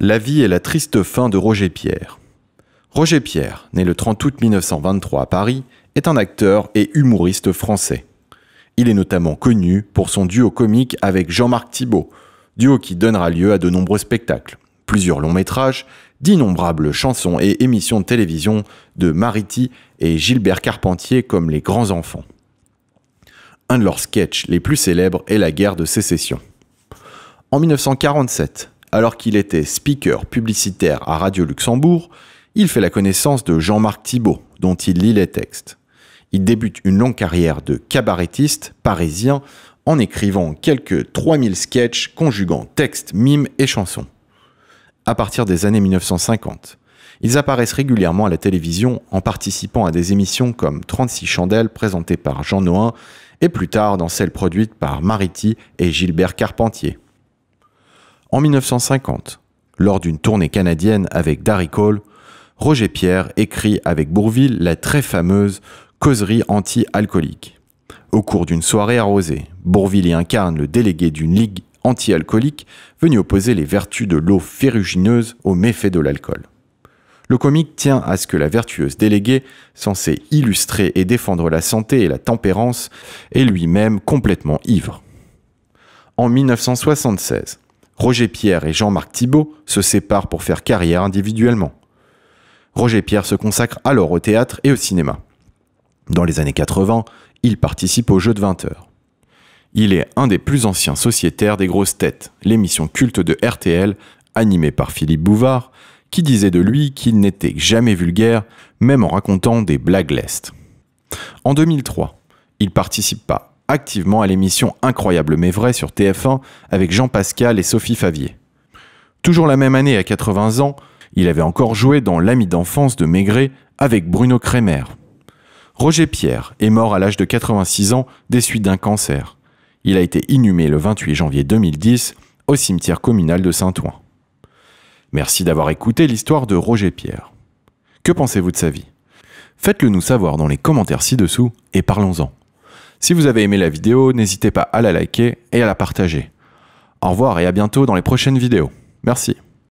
La vie et la triste fin de Roger Pierre. Roger Pierre, né le 30 août 1923 à Paris, est un acteur et humoriste français. Il est notamment connu pour son duo comique avec Jean-Marc Thibault, duo qui donnera lieu à de nombreux spectacles, plusieurs longs métrages, d'innombrables chansons et émissions de télévision de Mariti et Gilbert Carpentier comme les grands enfants. Un de leurs sketchs les plus célèbres est la guerre de sécession. En 1947, alors qu'il était speaker publicitaire à Radio Luxembourg, il fait la connaissance de Jean-Marc Thibault, dont il lit les textes. Il débute une longue carrière de cabaretiste parisien en écrivant quelques 3000 sketchs conjuguant textes, mimes et chansons. À partir des années 1950, ils apparaissent régulièrement à la télévision en participant à des émissions comme 36 chandelles présentées par Jean Noin et plus tard dans celles produites par Mariti et Gilbert Carpentier. En 1950, lors d'une tournée canadienne avec Darry Cole, Roger Pierre écrit avec Bourville la très fameuse causerie anti-alcoolique. Au cours d'une soirée arrosée, Bourville y incarne le délégué d'une ligue anti-alcoolique venue opposer les vertus de l'eau ferrugineuse aux méfaits de l'alcool. Le comique tient à ce que la vertueuse déléguée, censée illustrer et défendre la santé et la tempérance, est lui-même complètement ivre. En 1976, Roger Pierre et Jean-Marc Thibault se séparent pour faire carrière individuellement. Roger Pierre se consacre alors au théâtre et au cinéma. Dans les années 80, il participe au jeu de 20 heures. Il est un des plus anciens sociétaires des grosses têtes, l'émission culte de RTL, animée par Philippe Bouvard, qui disait de lui qu'il n'était jamais vulgaire, même en racontant des blagues lestes. En 2003, il participe pas activement à l'émission Incroyable mais vrai sur TF1 avec Jean Pascal et Sophie Favier. Toujours la même année, à 80 ans, il avait encore joué dans L'ami d'enfance de Maigret avec Bruno Kremer. Roger Pierre est mort à l'âge de 86 ans des suites d'un cancer. Il a été inhumé le 28 janvier 2010 au cimetière communal de Saint-Ouen. Merci d'avoir écouté l'histoire de Roger Pierre. Que pensez-vous de sa vie Faites-le nous savoir dans les commentaires ci-dessous et parlons-en. Si vous avez aimé la vidéo, n'hésitez pas à la liker et à la partager. Au revoir et à bientôt dans les prochaines vidéos. Merci.